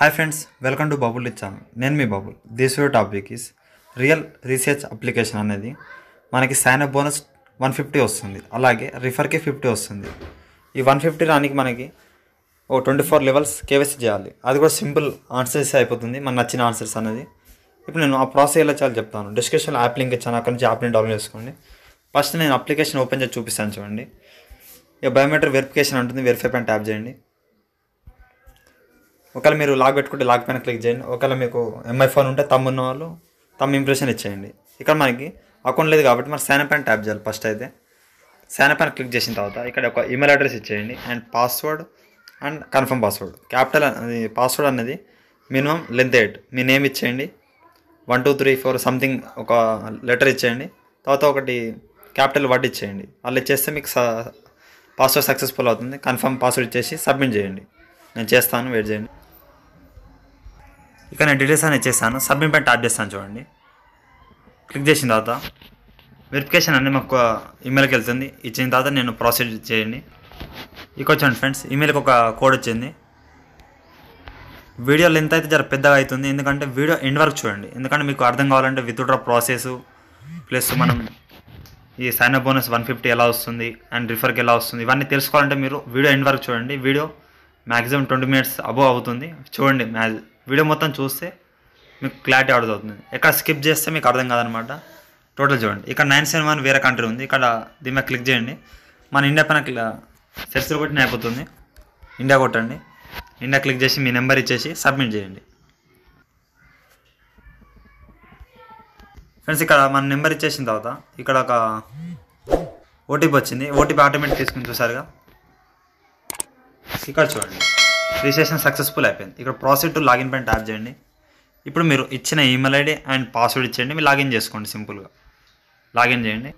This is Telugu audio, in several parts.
hi friends welcome to bubble channel నేను మీ bubble this your topic is real research application అనేది మనకి సైనప్ బోనస్ వన్ ఫిఫ్టీ వస్తుంది అలాగే రిఫర్కి ఫిఫ్టీ వస్తుంది ఈ వన్ ఫిఫ్టీ రానికి మనకి ఓ ట్వంటీ ఫోర్ లెవెల్స్ కేవైసీ చేయాలి అది కూడా సింపుల్ ఆన్సర్స్ అయిపోతుంది మన నచ్చిన ఆన్సర్స్ అనేది ఇప్పుడు నేను ఆ ప్రాసెస్ ఎలా చేయాలి చెప్తాను డిస్క్రిప్షన్లో యాప్ లింక్ ఇచ్చాను అక్కడ నుంచి యాప్ని డౌన్లోడ్ చేసుకోండి ఫస్ట్ నేను అప్లికేషన్ ఓపెన్ చేసి చూపిస్తాను చూడండి ఇక బయోమెట్రిక్ వెరిఫికేషన్ ఉంటుంది వెరిఫై పైన ట్యాప్ చేయండి ఒకవేళ మీరు లాక్ పెట్టుకుంటే లాక్ పైన క్లిక్ చేయండి ఒకవేళ మీకు ఎంఐ ఫోన్ ఉంటే తమ్ ఉన్న వాళ్ళు తమ్ ఇంప్రెషన్ ఇచ్చేయండి ఇక్కడ మనకి అకౌంట్ లేదు కాబట్టి మనం సైన్ పైన ట్యాప్ చేయాలి ఫస్ట్ అయితే సైన్ పైన క్లిక్ చేసిన తర్వాత ఇక్కడ ఒక ఈమెయిల్ అడ్రస్ ఇచ్చేయండి and password and confirm password capital అది పాస్వర్డ్ అనేది మినిమం లెంత్ ఎయిట్ మీ నేమ్ ఇచ్చేయండి one two three four something ఒక లెటర్ ఇచ్చేయండి తర్వాత ఒకటి క్యాపిటల్ వర్డ్ ఇచ్చేయండి అలా ఇచ్చేస్తే మీకు పాస్వర్డ్ సక్సెస్ఫుల్ అవుతుంది కన్ఫర్మ్ పాస్వర్డ్ ఇచ్చేసి సబ్మిట్ చేయండి నేను చేస్తాను వెయిట్ చేయండి ఇక నేను డీటెయిల్స్ అని చేస్తాను సబ్మిట్ పైన ట్యాప్ చేస్తాను చూడండి క్లిక్ చేసిన తర్వాత వెరిఫికేషన్ అన్నీ మాకు ఈమెయిల్కి వెళ్తుంది ఇచ్చిన తర్వాత నేను ప్రాసెస్ చేయండి ఇక వచ్చాను ఫ్రెండ్స్ ఈమెయిల్కి ఒక కోడ్ వచ్చింది వీడియో లెంత్ అయితే జర పెద్దగా అవుతుంది ఎందుకంటే వీడియో ఎండ్ వరకు చూడండి ఎందుకంటే మీకు అర్థం కావాలంటే విత్డ్రా ప్రాసెస్ ప్లస్ మనం ఈ సైన్ బోనస్ వన్ ఫిఫ్టీ ఎలా వస్తుంది అండ్ రిఫర్కి ఎలా వస్తుంది ఇవన్నీ తెలుసుకోవాలంటే మీరు వీడియో ఎండ్ వరకు చూడండి video maximum twenty minutes above అవుతుంది చూడండి మ్యాక్ వీడియో మొత్తం చూస్తే మీకు క్లారిటీ అర్థమవుతుంది ఎక్కడ స్కిప్ చేస్తే మీకు అర్థం కాదనమాట టోటల్ చూడండి ఇక్కడ నైన్ సెవెన్ వన్ వేరే కంట్రీ ఉంది ఇక్కడ దీని క్లిక్ చేయండి మన ఇండియా పైన సెర్చ్లు కొట్టిన అయిపోతుంది ఇండియా కొట్టండి ఇండియా క్లిక్ చేసి మీ నెంబర్ ఇచ్చేసి సబ్మిట్ చేయండి ఫ్రెండ్స్ ఇక్కడ మన నెంబర్ ఇచ్చేసిన తర్వాత ఇక్కడ ఒక ఓటీపీ వచ్చింది ఓటీపీ ఆటోమేటిక్ తీసుకుని చూసారుగా ఇక్కడ చూడండి రిజిస్ట్రేషన్ సక్సెస్ఫుల్ అయిపోయింది ఇక్కడ ప్రాసెస్ టు లాగిన్ పైన ట్యాప్ చేయండి ఇప్పుడు మీరు ఇచ్చిన ఈమెయిల్ ఐడి అండ్ పాస్వర్డ్ ఇచ్చేయండి మీరు లాగిన్ చేసుకోండి సింపుల్గా లాగిన్ చేయండి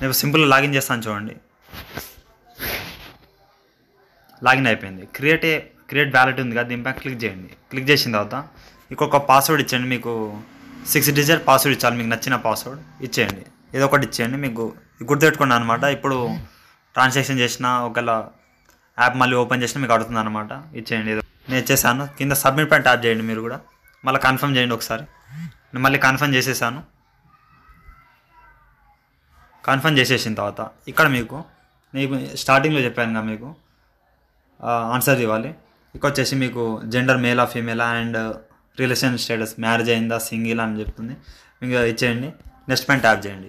నేను సింపుల్గా లాగిన్ చేస్తాను చూడండి లాగిన్ అయిపోయింది క్రియేట్ ఏ క్రియేట్ బ్యాలెట్ ఉంది కదా దీనిపై క్లిక్ చేయండి క్లిక్ చేసిన తర్వాత ఇంకొక పాస్వర్డ్ ఇచ్చేయండి మీకు సిక్స్ డిజిట్ పాస్వర్డ్ ఇచ్చాలి మీకు నచ్చిన పాస్వర్డ్ ఇచ్చేయండి ఏదో ఒకటి ఇచ్చేయండి మీకు గుర్తుపెట్టుకున్నా అనమాట ఇప్పుడు ట్రాన్సాక్షన్ చేసిన ఒకవేళ యాప్ మళ్ళీ ఓపెన్ చేసినా మీకు అడుగుతుంది అనమాట ఇచ్చేయండి ఏదో నేను ఇచ్చేసాను కింద సబ్మిట్ పైన ట్యాప్ చేయండి మీరు కూడా మళ్ళీ కన్ఫర్మ్ చేయండి ఒకసారి నేను మళ్ళీ కన్ఫర్మ్ చేసేసాను కన్ఫర్మ్ చేసేసిన తర్వాత ఇక్కడ మీకు నేను స్టార్టింగ్లో చెప్పాను కదా మీకు ఆన్సర్ ఇవ్వాలి ఇక్కడ వచ్చేసి మీకు జెండర్ మేల్ ఆ ఫీమేలా అండ్ రిలేషన్ స్టేటస్ మ్యారేజ్ అయిందా సింగిల్ అని చెప్తుంది మీకు ఇచ్చేయండి నెక్స్ట్ పైన ట్యాప్ చేయండి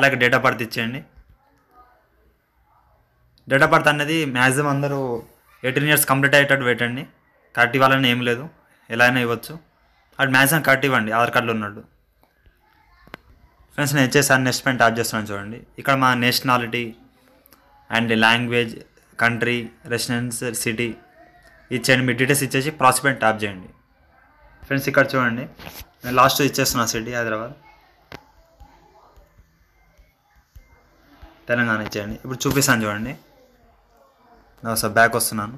అలాగే డేట్ ఆఫ్ బర్త్ ఇచ్చేయండి డేట్ ఆఫ్ బర్త్ అనేది మ్యాక్సిమం అందరూ ఎయిటీన్ ఇయర్స్ కంప్లీట్ అయ్యేటట్టు పెట్టండి కరెక్ట్ ఇవ్వాలని ఏం లేదు ఎలా అయినా ఇవ్వచ్చు అది మ్యాక్సిమం కరెక్ట్ ఇవ్వండి ఆధార్ కార్డులో ఉన్నట్టు ఫ్రెండ్స్ నేను వచ్చేసారి నెక్స్ట్ పాయింట్ ట్యాప్ చేస్తున్నాను చూడండి ఇక్కడ మా nationality and language country residence city ఇచ్చేయండి మీ డీటెయిల్స్ ఇచ్చేసి ప్రాసిపెంట్ ట్యాప్ చేయండి ఫ్రెండ్స్ ఇక్కడ చూడండి నేను లాస్ట్ ఇచ్చేస్తున్నా సిటీ హైదరాబాద్ తెలంగాణ ఇచ్చేయండి ఇప్పుడు చూపిస్తాను చూడండి సార్ బ్యాక్ వస్తున్నాను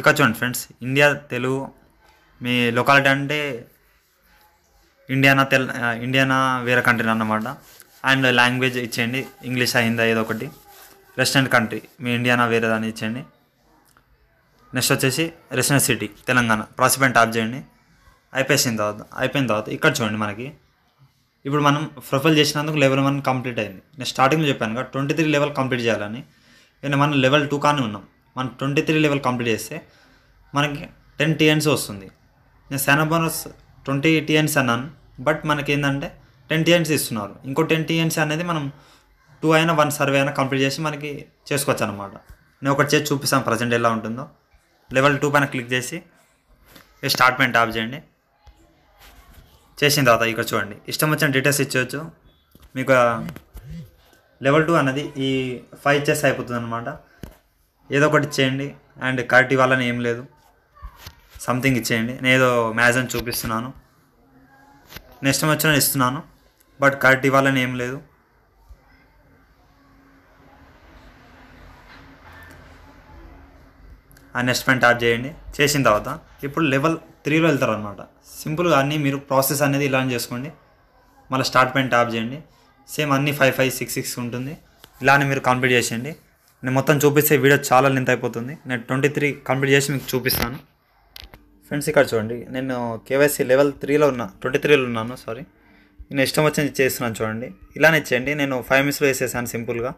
ఇక చూడండి ఫ్రెండ్స్ ఇండియా తెలుగు మీ లొకాలిటీ అంటే ఇండియానా తెల్ ఇండియానా వేరే కంట్రీ అన్నమాట అండ్ లాంగ్వేజ్ ఇచ్చేయండి ఇంగ్లీషా హిందా ఏదో ఒకటి రెసిడెంట్ కంట్రీ మీ ఇండియానా వేరే దాన్ని ఇచ్చేయండి నెక్స్ట్ వచ్చేసి రెసిడెంట్ సిటీ తెలంగాణ ప్రాసిపెంట్ టాప్ చేయండి అయిపోయిన తర్వాత అయిపోయిన తర్వాత ఇక్కడ చూడండి మనకి ఇప్పుడు మనం ప్రొఫైల్ చేసినందుకు లెవెల్ వన్ కంప్లీట్ అయింది నేను స్టార్టింగ్లో చెప్పాను కదా ట్వంటీ త్రీ లెవెల్ కంప్లీట్ చేయాలని కానీ మనం లెవెల్ టూ కానీ ఉన్నాం మనం ట్వంటీ త్రీ లెవెల్ కంప్లీట్ చేస్తే మనకి టెన్ టీఎన్సీ వస్తుంది నేను సెవెన్ బోనస్ ట్వంటీ టీఎన్సీ అన్నాను బట్ మనకి ఏంటంటే టెన్ టీఎన్సీ ఇస్తున్నారు ఇంకో టెన్ టీఎన్సీ అనేది మనం టూ అయినా వన్ సర్వే అయినా కంప్లీట్ చేసి మనకి చేసుకోవచ్చు అనమాట నేను ఒకటి చేసి చూపిస్తాను ప్రజెంట్ ఎలా ఉంటుందో లెవెల్ టూ పైన క్లిక్ చేసి స్టార్ట్ పెయిన్ ట్యాప్ చేయండి చేసిన తర్వాత ఇక్కడ చూడండి ఇష్టం వచ్చిన డీటెయిల్స్ ఇచ్చేయచ్చు మీకు లెవెల్ టూ అన్నది ఈ ఫైవ్ చెస్ అయిపోతుంది అనమాట ఏదో ఒకటి ఇచ్చేయండి అండ్ కరెక్ట్ ఇవ్వాలని ఏం లేదు సంథింగ్ ఇచ్చేయండి నేను ఏదో మ్యాచ్ అని చూపిస్తున్నాను నెక్స్ట్ టైం వచ్చిన ఇస్తున్నాను బట్ కరెక్ట్ ఇవ్వాలని ఏం లేదు ఆ నెక్స్ట్ పైన ట్యాప్ చేయండి చేసిన తర్వాత ఇప్పుడు లెవెల్ త్రీలో వెళ్తారు అనమాట సింపుల్గా అన్నీ మీరు ప్రాసెస్ అనేది ఇలా చేసుకోండి మళ్ళీ స్టార్ట్ పైన ట్యాప్ చేయండి సేమ్ అన్ని ఫైవ్ ఫైవ్ సిక్స్ సిక్స్ ఉంటుంది ఇలానే మీరు కంప్లీట్ చేసేయండి నేను మొత్తం చూపిస్తే వీడియో చాలా లెంత్ అయిపోతుంది నేను ట్వంటీ త్రీ కంప్లీట్ చేసి మీకు చూపిస్తాను ఫ్రెండ్స్ ఇక్కడ చూడండి నేను కేవైసీ లెవెల్ త్రీలో ఉన్నా ట్వంటీ త్రీలో ఉన్నాను సారీ నేను ఇష్టం వచ్చింది చేస్తున్నాను చూడండి ఇలానే ఇచ్చేయండి నేను ఫైవ్ మినిట్స్లో వేసేసాను సింపుల్గా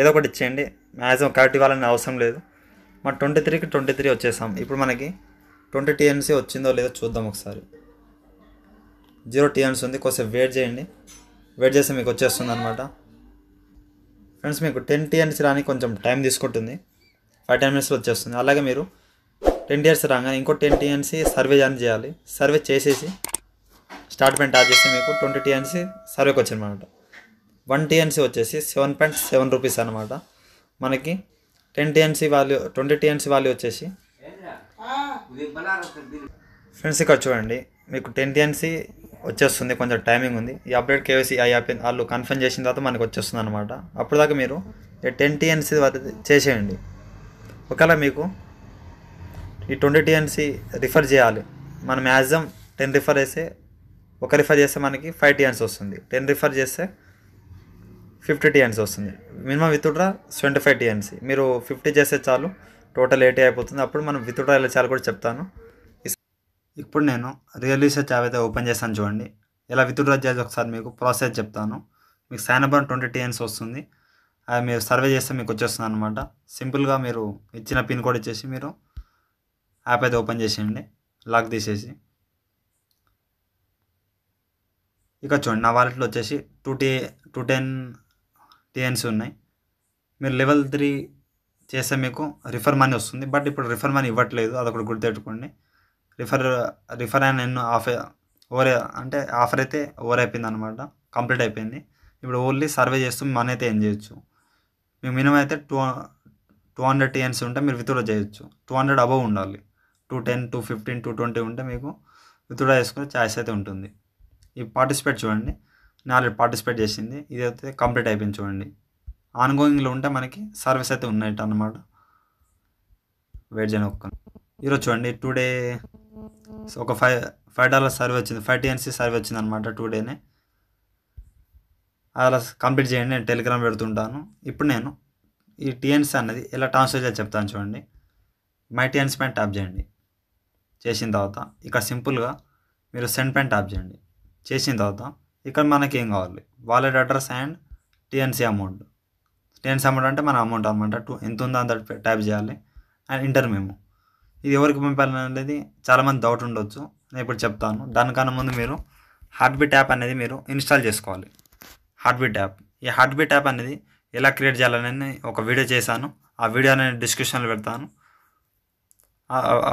ఏదో ఒకటి ఇచ్చేయండి మ్యాక్సిమం కరెక్ట్ ఇవ్వాలని అవసరం లేదు మా ట్వంటీ త్రీకి ట్వంటీ త్రీ వచ్చేసాం ఇప్పుడు మనకి ట్వంటీ టీఎన్సీ వచ్చిందో లేదో చూద్దాం ఒకసారి జీరో టీఎన్సీ ఉంది కొంచెం వెయిట్ చేయండి వెయిట్ చేస్తే మీకు వచ్చేస్తుంది అనమాట ఫ్రెండ్స్ మీకు టెన్ టీఎన్స్ రాని కొంచెం టైం తీసుకుంటుంది ఫైవ్ టెన్ మినిట్స్లో వచ్చేస్తుంది అలాగే మీరు టెన్ టీఎన్స్ రాగానే ఇంకో టెన్ టీఎన్సీ సర్వే జాయిన్ చేయాలి సర్వే చేసేసి స్టార్ట్ పాయింట్ టాప్ చేస్తే మీకు ట్వంటీ టీఎన్సీ సర్వేకి వచ్చిందనమాట వన్ టీఎన్సీ వచ్చేసి సెవెన్ పాయింట్ సెవెన్ రూపీస్ అనమాట మనకి ten TNC value twenty TNC value వచ్చేసి ఫ్రెండ్స్ ఇక్కడ చూడండి మీకు టెన్ టీఎన్సీ వచ్చేస్తుంది కొంచెం టైమింగ్ ఉంది ఈ అప్డేట్ కేవైసీ ఐ యాప్ వాళ్ళు కన్ఫర్మ్ చేసిన తర్వాత మనకు వచ్చేస్తుంది అనమాట అప్పుడు దాకా మీరు టెన్ టీఎన్సీ చేసేయండి ఒకవేళ మీకు ఈ ట్వంటీ టీఎన్సీ రిఫర్ చేయాలి మనం మ్యాక్సిమం టెన్ రిఫర్ చేస్తే ఒక రిఫర్ చేస్తే మనకి ఫైవ్ టీఎన్స్ వస్తుంది టెన్ రిఫర్ చేస్తే ఫిఫ్టీ టీఎన్స్ వస్తుంది minimum withdraw twenty five TNC మీరు ఫిఫ్టీ చేస్తే చాలు టోటల్ ఎయిటీ అయిపోతుంది అప్పుడు మనం విత్డ్రా ఎలా చేయాలి కూడా చెప్తాను ఇప్పుడు నేను రియల్ రీసెర్చ్ యాప్ అయితే ఓపెన్ చేస్తాను చూడండి ఇలా విత్డ్రా చేసి ఒకసారి మీకు ప్రాసెస్ చెప్తాను మీకు అబౌన్ ట్వంటీ టీఎన్స్ వస్తుంది అది మీరు సర్వే చేస్తే మీకు వచ్చేస్తుంది అనమాట సింపుల్గా మీరు ఇచ్చిన పిన్ కోడ్ ఇచ్చేసి మీరు యాప్ అయితే ఓపెన్ చేసేయండి లాక్ తీసేసి ఇక చూడండి నా వాలెట్లో వచ్చేసి two T two ten TNS ఉన్నాయి మీరు లెవెల్ త్రీ చేస్తే మీకు రిఫర్ మనీ వస్తుంది బట్ ఇప్పుడు రిఫర్ మనీ ఇవ్వట్లేదు అది ఒకటి గుర్తుపెట్టుకోండి refer refer and earn offer అంటే ఆఫర్ అయితే ఓవర్ అయిపోయింది అనమాట కంప్లీట్ అయిపోయింది ఇప్పుడు ఓన్లీ సర్వే చేస్తూ మనీ అయితే ఏం చేయొచ్చు మీకు మినిమం అయితే టూ టూ హండ్రెడ్ టీఎన్స్ ఉంటే మీరు విత్డ్రా చేయొచ్చు టూ హండ్రెడ్ అబవ్ ఉండాలి two ten two fifteen two twenty ఉంటే మీకు విత్డ్రా చేసుకునే ఛాయిస్ అయితే ఉంటుంది ఈ పార్టిసిపేట్ చూడండి నేను ఆల్రెడీ పార్టిసిపేట్ చేసింది ఇది అయితే కంప్లీట్ అయిపోయింది చూడండి ఆన్గోయింగ్లో ఉంటే మనకి సర్వీస్ అయితే ఉన్నాయి అనమాట వెయిట్ చేయని ఒక్క ఈరోజు చూడండి టుడే సో ఒక ఫైవ్ ఫైవ్ డాలర్స్ సర్వే వచ్చింది ఫైవ్ టీఎన్సీ సర్వే వచ్చింది అనమాట టూ డేనే అలా కంప్లీట్ చేయండి నేను టెలిగ్రామ్ పెడుతుంటాను ఇప్పుడు నేను ఈ టీఎన్సీ అన్నది ఎలా ట్రాన్స్ఫర్ చేసి చెప్తాను చూడండి మై టీఎన్సీ పైన ట్యాప్ చేయండి చేసిన తర్వాత ఇక్కడ సింపుల్గా మీరు సెండ్ పైన ట్యాప్ చేయండి చేసిన తర్వాత ఇక్కడ మనకి ఏం కావాలి wallet address and TNC amount TNC amount అంటే మన అమౌంట్ అనమాట టూ ఎంత ఉందో అంత ట్యాప్ చేయాలి అండ్ ఇంటర్ మేము ఇది ఎవరికి పంపాలనేది చాలామంది డౌట్ ఉండొచ్చు నేను ఇప్పుడు చెప్తాను దానికన్నా ముందు మీరు హార్ట్బీట్ యాప్ అనేది మీరు ఇన్స్టాల్ చేసుకోవాలి హార్ట్బీట్ యాప్ ఈ హార్ట్బీట్ యాప్ అనేది ఎలా క్రియేట్ చేయాలనేది ఒక వీడియో చేశాను ఆ వీడియో నేను డిస్క్రిప్షన్లో పెడతాను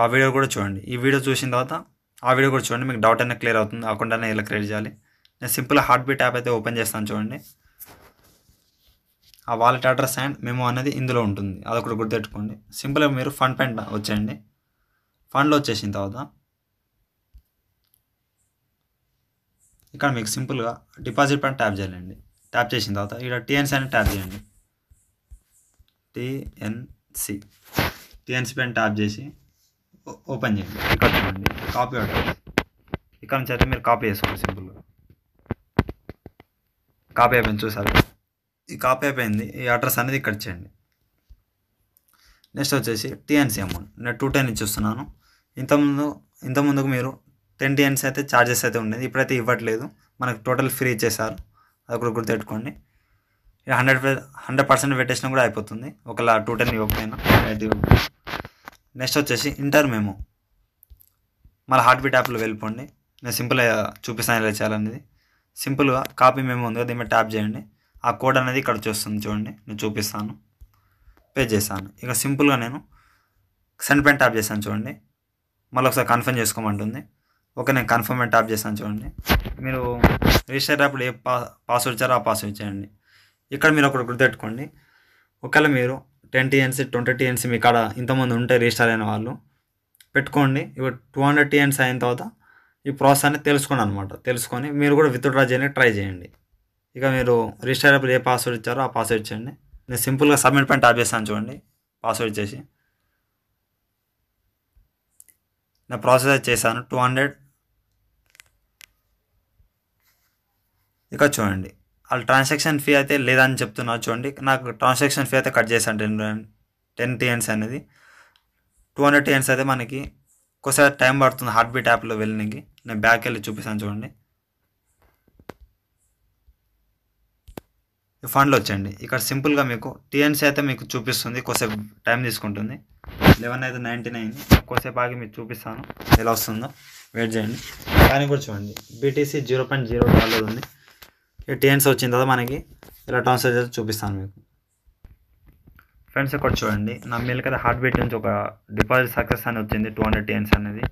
ఆ వీడియో కూడా చూడండి ఈ వీడియో చూసిన తర్వాత ఆ వీడియో కూడా చూడండి మీకు డౌట్ అయినా క్లియర్ అవుతుంది అకౌంట్ ఎలా క్రియేట్ చేయాలి నేను సింపుల్ హార్ట్బీట్ యాప్ అయితే ఓపెన్ చేస్తాను చూడండి ఆ వాలెట్ అడ్రస్ అండ్ మేము అనేది ఇందులో ఉంటుంది అదొకటి గుర్తుపెట్టుకోండి సింపుల్గా మీరు ఫండ్ పెంట్ వచ్చేయండి ఫండ్లో వచ్చేసిన తర్వాత ఇక్కడ మీకు సింపుల్గా డిపాజిట్ పైన ట్యాప్ చేయండి ట్యాప్ చేసిన తర్వాత ఇక్కడ టీఎన్సీ అని ట్యాప్ చేయండి టిఎన్సి టిఎన్సి పైన ట్యాప్ చేసి ఓపెన్ చేయండి ఇక్కడ చూడండి కాపీ అవుతుంది ఇక్కడ నుంచి అయితే మీరు కాపీ చేసుకోండి సింపుల్గా కాపీ అయిపోయింది చూసారు ఈ కాపీ అయిపోయింది ఈ అడ్రస్ అనేది ఇక్కడ చేయండి నెక్స్ట్ వచ్చేసి టీఎన్సీ అమౌంట్ నేను టూ టెన్ ఇచ్చి వస్తున్నాను ఇంతకుముందు ఇంతకుముందుకు మీరు టెన్ టీఎన్స్ అయితే ఛార్జెస్ అయితే ఉండేది ఇప్పుడైతే ఇవ్వట్లేదు మనకు టోటల్ ఫ్రీ ఇచ్చేసారు అది కూడా గుర్తుపెట్టుకోండి హండ్రెడ్ హండ్రెడ్ పర్సెంట్ పెట్టేసినా కూడా అయిపోతుంది ఒకవేళ టూ టెన్ ఇవ్వకపోయినా నెక్స్ట్ వచ్చేసి ఇంటర్ మేము మళ్ళీ హార్ట్ బీట్ యాప్లో వెళ్ళిపోండి నేను సింపుల్ చూపిస్తాను ఇలా చేయాలనేది సింపుల్గా కాపీ మేము ఉంది కదా ట్యాప్ చేయండి ఆ కోడ్ అనేది ఇక్కడ చూస్తుంది చూడండి నేను చూపిస్తాను పే చేస్తాను ఇక సింపుల్గా నేను సెండ్ పెన్ ట్యాప్ చేస్తాను చూడండి మళ్ళీ ఒకసారి కన్ఫర్మ్ చేసుకోమంటుంది ఓకే నేను కన్ఫర్మ్ టాప్ ట్యాప్ చేస్తాను చూడండి మీరు రిజిస్టర్ అప్పుడు ఏ పా పాస్వర్డ్ ఇచ్చారో ఆ పాస్వర్డ్ ఇచ్చేయండి ఇక్కడ మీరు ఒకటి గుర్తుపెట్టుకోండి ఒకవేళ మీరు టెన్ టీఎన్సీ ట్వంటీ టీఎన్సీ మీ కాడ ఇంతమంది ఉంటే రిజిస్టర్ అయిన వాళ్ళు పెట్టుకోండి ఇప్పుడు టూ హండ్రెడ్ టీఎన్సీ అయిన తర్వాత ఈ ప్రాసెస్ అనేది తెలుసుకోండి అనమాట తెలుసుకొని మీరు కూడా విత్డ్రా చేయడానికి ట్రై చేయండి ఇక మీరు రిజిస్టర్ అప్పుడు ఏ పాస్వర్డ్ ఇచ్చారో ఆ పాస్వర్డ్ ఇచ్చేయండి నేను సింపుల్గా సబ్మిట్ పైన ట్యాప్ చేస్తాను చూడండి పాస్వర్డ్ చేసి నా ప్రాసెస్ చేశాను టూ హండ్రెడ్ ఇక చూడండి వాళ్ళు ట్రాన్సాక్షన్ ఫీ అయితే లేదని చెప్తున్నారు చూడండి నాకు ట్రాన్సాక్షన్ ఫీ అయితే కట్ చేశాను టెన్ టెన్ టీఎన్స్ అనేది టూ హండ్రెడ్ టీఎన్స్ అయితే మనకి ఒకసారి టైం పడుతుంది హార్ట్ బీట్ యాప్లో వెళ్ళినకి నేను బ్యాక్ వెళ్ళి చూపిస్తాను చూడండి ఫండ్లో వచ్చేయండి ఇక్కడ సింపుల్గా మీకు టీఎన్సీ అయితే మీకు చూపిస్తుంది కొసేపు టైం తీసుకుంటుంది లెవెన్ అయితే నైంటీ నైన్ కొద్దిసేపు ఆగి మీకు చూపిస్తాను ఎలా వస్తుందో వెయిట్ చేయండి దాన్ని కూడా చూడండి BTC zero point zero dollar ఉంది ఇక టీఎన్సీ వచ్చిన తర్వాత మనకి ఇలా ట్రాన్స్ఫర్ చేసి చూపిస్తాను మీకు ఫ్రెండ్స్ ఇక్కడ చూడండి నా మెయిల్ కదా హార్ట్ బీట్ నుంచి ఒక డిపాజిట్ సక్సెస్ అని వచ్చింది టూ హండ్రెడ్ టీఎన్సీ అనేది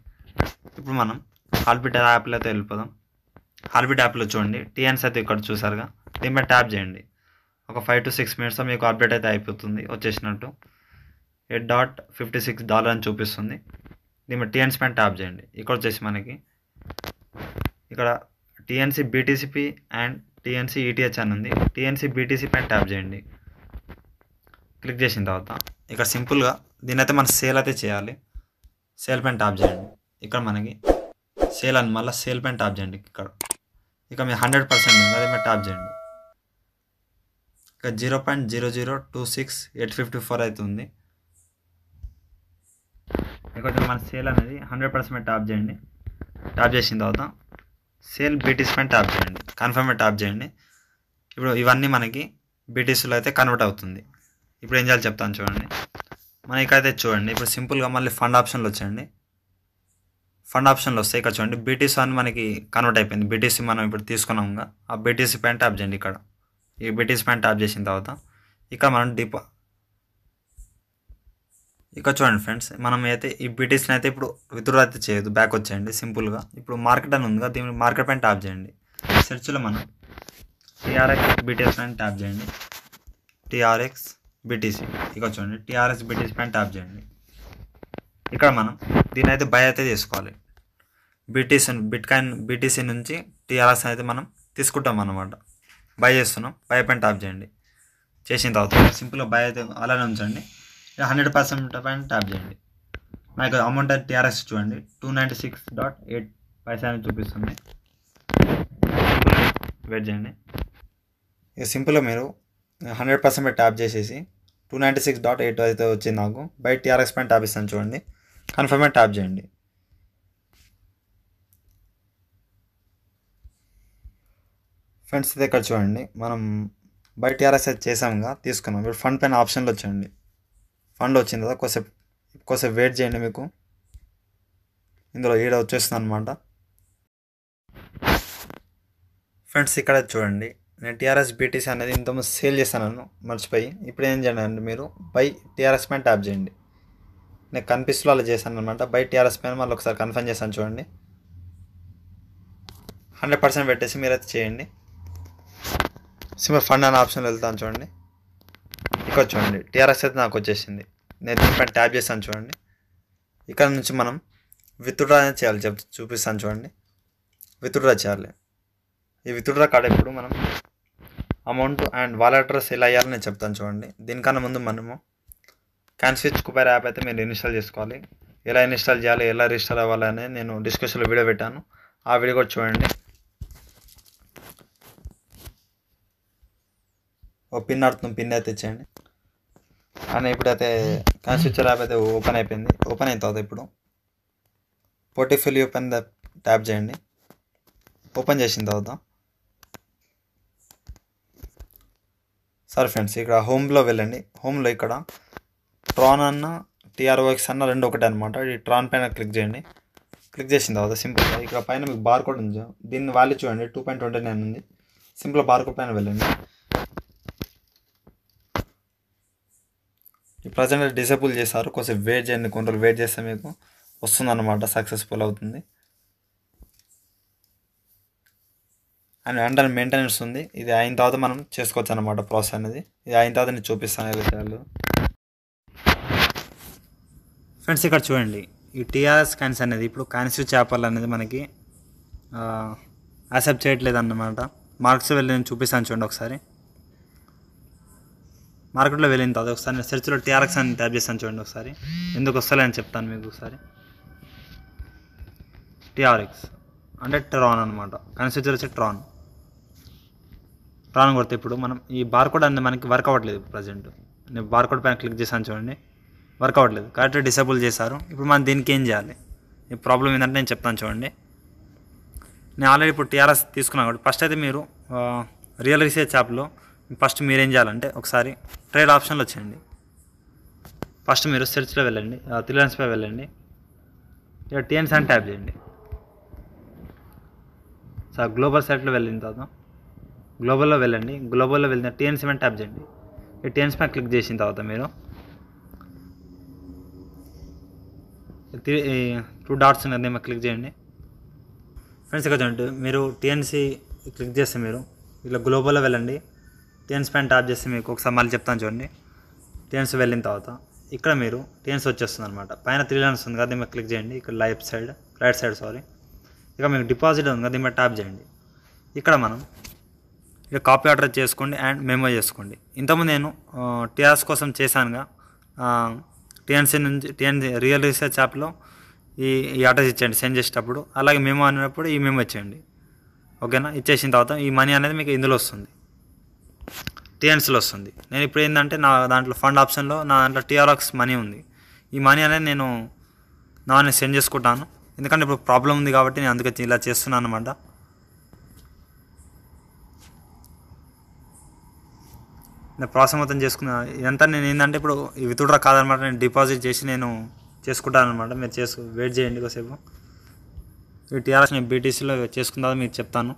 ఇప్పుడు మనం హార్ట్ బీట్ యాప్లో అయితే వెళ్ళిపోదాం హార్ట్ బీట్ యాప్లో చూడండి టీఎన్సీ అయితే ఇక్కడ చూసారుగా దీని మీద ట్యాప్ చేయండి ఒక ఫైవ్ టు సిక్స్ మినిట్స్లో మీకు అప్డేట్ అయితే అయిపోతుంది వచ్చేసినట్టు eight dot fifty six dollar అని చూపిస్తుంది దీని టీఎన్ స్పాన్ ట్యాప్ చేయండి ఇక్కడ వచ్చేసి మనకి ఇక్కడ TNC BTCP and TNC ETH అని ఉంది టీఎన్సీ బీటీసీ పైన ట్యాప్ చేయండి క్లిక్ చేసిన తర్వాత ఇక్కడ సింపుల్గా దీని అయితే మనం సేల్ అయితే చేయాలి సేల్ పైన ట్యాప్ చేయండి ఇక్కడ మనకి సేల్ అని మళ్ళీ సేల్ పైన ట్యాప్ చేయండి ఇక్కడ ఇక మీ హండ్రెడ్ పర్సెంట్ ఉంది అది మీరు ట్యాప్ చేయండి zero point zero zero two six eight fifty four అవుతుంది ఇక్కడ మన సేల్ అనేది హండ్రెడ్ పర్సెంట్ టాప్ చేయండి టాప్ చేసిన తర్వాత సేల్ బీటీస్ పైన టాప్ చేయండి కన్ఫర్మ్ టాప్ చేయండి ఇప్పుడు ఇవన్నీ మనకి బీటీస్లో అయితే కన్వర్ట్ అవుతుంది ఇప్పుడు ఏం చేయాలి చెప్తాను చూడండి అయితే చూడండి ఇప్పుడు సింపుల్గా మళ్ళీ ఫండ్ ఆప్షన్లు వచ్చేయండి ఫండ్ ఆప్షన్లు వస్తాయి ఇక్కడ చూడండి బీటీసీ అని మనకి కన్వర్ట్ అయిపోయింది బీటీసీ మనం ఇప్పుడు తీసుకున్నాం ఆ బీటీసీ పైన టాప్ చేయండి ఇక్కడ ఈ బ్రిటిష్ పైన ట్యాప్ చేసిన తర్వాత ఇక మనం డిపా ఇక చూడండి ఫ్రెండ్స్ మనం అయితే ఈ బ్రిటిష్ని అయితే ఇప్పుడు విత్డ్రా అయితే చేయదు బ్యాక్ వచ్చేయండి సింపుల్గా ఇప్పుడు మార్కెట్ అని ఉందిగా దీని మార్కెట్ పైన ట్యాప్ చేయండి సెర్చ్లో మనం టీఆర్ఎక్స్ బిటీఎస్ పైన ట్యాప్ చేయండి టీఆర్ఎక్స్ బిటీసీ ఇక చూడండి టీఆర్ఎస్ బిటీసీ పైన ట్యాప్ చేయండి ఇక్కడ మనం దీని అయితే బై అయితే చేసుకోవాలి బీటీసీ బిట్కాయిన్ బీటీసీ నుంచి టీఆర్ఎస్ అయితే మనం తీసుకుంటాం అన్నమాట బై చేస్తున్నాం బై పైన ట్యాప్ చేయండి చేసిన తర్వాత సింపుల్గా బై అయితే అలానే ఉంచండి హండ్రెడ్ పర్సెంట్ పైన ట్యాప్ చేయండి నాకు అమౌంట్ టీఆర్ఎస్ చూడండి two ninety six dot eight పైసా అని చూపిస్తుంది వెయిట్ చేయండి ఇక సింపుల్గా మీరు హండ్రెడ్ పర్సెంట్ ట్యాప్ చేసేసి two ninety six dot eight అయితే వచ్చింది నాకు బై టీఆర్ఎస్ పైన ట్యాప్ ఇస్తాను చూడండి కన్ఫర్మ్గా ట్యాప్ చేయండి ఫ్రెండ్స్ ఇది ఇక్కడ చూడండి మనం బై టీఆర్ఎస్ చేసాముగా తీసుకున్నాం మీరు ఫండ్ పైన ఆప్షన్లు వచ్చండి ఫండ్ వచ్చింది కదా కొసేపు కొసేపు వెయిట్ చేయండి మీకు ఇందులో ఈడ వచ్చేస్తుంది అనమాట ఫ్రెండ్స్ ఇక్కడ చూడండి నేను టీఆర్ఎస్ బీటీసీ అనేది ఇంతకుముందు సేల్ చేశాను మర్చిపోయి ఇప్పుడు ఏం చేయండి మీరు బై టీఆర్ఎస్ పైన ట్యాప్ చేయండి నేను కనిపిస్తులో అలా చేశాను అనమాట బై టీఆర్ఎస్ పైన మళ్ళీ ఒకసారి కన్ఫర్మ్ చేశాను చూడండి హండ్రెడ్ పర్సెంట్ పెట్టేసి మీరైతే చేయండి సింపుల్ ఫండ్ అనే ఆప్షన్ వెళ్తాను చూడండి ఇక్కడ చూడండి టీఆర్ఎస్ అయితే నాకు వచ్చేసింది నేను దీనిపైన ట్యాప్ చేస్తాను చూడండి ఇక్కడ నుంచి మనం విత్డ్రా అనేది చేయాలి చెప్ చూపిస్తాను చూడండి విత్డ్రా చేయాలి ఈ విత్డ్రా కార్డ్ ఇప్పుడు మనం అమౌంట్ అండ్ వాలెట్ అడ్రస్ ఎలా అయ్యాలో నేను చెప్తాను చూడండి దీనికన్నా ముందు మనము క్యాన్స్విచ్ కుపేర్ యాప్ అయితే మీరు ఇన్స్టాల్ చేసుకోవాలి ఎలా ఇన్స్టాల్ చేయాలి ఎలా రిజిస్టర్ అవ్వాలి అనేది నేను డిస్కషన్లో వీడియో పెట్టాను ఆ వీడియో కూడా చూడండి ఓ పిన్ ఆడుతున్నాం పిన్ అయితే ఇచ్చేయండి అని ఇప్పుడైతే కానీ యాప్ అయితే ఓపెన్ అయిపోయింది ఓపెన్ అయిన తర్వాత ఇప్పుడు పోర్టిఫిల్ ఓపెన్ ట్యాప్ చేయండి ఓపెన్ చేసిన తర్వాత సరే ఫ్రెండ్స్ ఇక్కడ హోమ్లో వెళ్ళండి హోమ్లో ఇక్కడ ట్రాన్ అన్న టీఆర్ఓఎక్స్ అన్న రెండు ఒకటే అనమాట ఈ ట్రాన్ పైన క్లిక్ చేయండి క్లిక్ చేసిన తర్వాత సింపుల్గా ఇక్కడ పైన మీకు బార్ కోడ్ ఉంది దీన్ని వాల్యూ చూడండి టూ పాయింట్ ట్వంటీ నైన్ ఉంది సింపుల్ బార్ కోడ్ పైన వెళ్ళండి ప్రజెంట్ డిసేబుల్ చేశారు కొంచెం వెయిట్ చేయండి కొన్ని రోజులు వెయిట్ చేస్తే మీకు వస్తుందన్నమాట సక్సెస్ఫుల్ అవుతుంది అండ్ వెంటనే మెయింటెనెన్స్ ఉంది ఇది అయిన తర్వాత మనం చేసుకోవచ్చు అనమాట ప్రాసెస్ అనేది ఇది అయిన తర్వాత నేను చూపిస్తాను విషయాలు ఫ్రెండ్స్ ఇక్కడ చూడండి ఈ టీఆర్ఎస్ కాన్స్ అనేది ఇప్పుడు కాన్స్యూ చేపలు అనేది మనకి యాక్సెప్ట్ చేయట్లేదు అన్నమాట మార్క్స్ వెళ్ళి నేను చూపిస్తాను చూడండి ఒకసారి మార్కెట్లో వెళ్ళిన తర్వాత ఒకసారి నేను సెర్చ్లో టీఆర్ఎక్స్ అని ట్యాప్ చేస్తాను చూడండి ఒకసారి ఎందుకు వస్తలే అని చెప్తాను మీకు ఒకసారి టీఆర్ఎక్స్ అంటే ట్రాన్ అనమాట కానీ సెర్చ్ వచ్చి ట్రాన్ ట్రాన్ కొడితే ఇప్పుడు మనం ఈ బార్కోడ్ అనేది మనకి వర్క్ అవ్వట్లేదు ప్రజెంట్ నేను బార్కోడ్ పైన క్లిక్ చేశాను చూడండి వర్క్ అవ్వట్లేదు కరెక్ట్ డిసేబుల్ చేశారు ఇప్పుడు మనం దీనికి ఏం చేయాలి ఈ ప్రాబ్లం ఏంటంటే నేను చెప్తాను చూడండి నేను ఆల్రెడీ ఇప్పుడు టీఆర్ఎస్ తీసుకున్నాను కాబట్టి ఫస్ట్ అయితే మీరు రియల్ రీసెర్చ్ యాప్లో ఫస్ట్ మీరేం చేయాలంటే ఒకసారి ట్రేడ్ ఆప్షన్లు వచ్చేయండి ఫస్ట్ మీరు సెర్చ్లో వెళ్ళండి రిలయన్స్పై వెళ్ళండి ఇక్కడ టీఎన్స్ అని ట్యాప్ చేయండి సార్ గ్లోబల్ సైట్లో వెళ్ళిన తర్వాత గ్లోబల్లో వెళ్ళండి గ్లోబల్లో వెళ్ళిన టీఎన్సీ పైన ట్యాప్ చేయండి ఈ టీఎన్సీ పైన క్లిక్ చేసిన తర్వాత మీరు టూ డాట్స్ ఉన్నది మాకు క్లిక్ చేయండి ఫ్రెండ్స్ ఇక్కడ చూడండి మీరు టీఎన్సీ క్లిక్ చేస్తే మీరు ఇలా గ్లోబల్లో వెళ్ళండి టెన్స్ పాయింట్ ఆఫ్ చేస్తే మీకు ఒకసారి మళ్ళీ చెప్తాను చూడండి టెన్స్ వెళ్ళిన తర్వాత ఇక్కడ మీరు టెన్స్ వచ్చేస్తుంది అనమాట పైన త్రీ లైన్స్ ఉంది కదా మీరు క్లిక్ చేయండి ఇక్కడ life side right side sorry ఇక మీకు డిపాజిట్ ఉంది కదా దీని మీద ట్యాప్ చేయండి ఇక్కడ మనం ఇక కాపీ ఆర్డర్ చేసుకోండి అండ్ మెమో చేసుకోండి ఇంతకుముందు నేను టీఆర్ఎస్ కోసం చేశానుగా టీఎన్సీ నుంచి టీఎన్సీ రియల్ రీసెర్చ్ యాప్లో ఈ ఈ అడ్రస్ ఇచ్చేయండి సెండ్ చేసేటప్పుడు అలాగే మేము అనేటప్పుడు ఈ మేము ఇచ్చేయండి ఓకేనా ఇచ్చేసిన తర్వాత ఈ మనీ అనేది మీకు ఇందులో వస్తుంది టీఎన్సీలో వస్తుంది నేను ఇప్పుడు ఏంటంటే నా దాంట్లో ఫండ్ ఆప్షన్లో నా దాంట్లో టీఆర్ఎక్స్ మనీ ఉంది ఈ మనీ అనేది నేను నా సెండ్ చేసుకుంటాను ఎందుకంటే ఇప్పుడు ప్రాబ్లం ఉంది కాబట్టి నేను అందుకే ఇలా చేస్తున్నాను అనమాట నేను ప్రాసెస్ మొత్తం చేసుకున్నా ఇదంతా నేను ఏంటంటే ఇప్పుడు విత్డ్రా కాదనమాట నేను డిపాజిట్ చేసి నేను చేసుకుంటాను అనమాట మీరు చేసు వెయిట్ చేయండి కాసేపు ఈ టీఆర్ఎస్ నేను బీటీసీలో చేసుకున్న తర్వాత మీకు చెప్తాను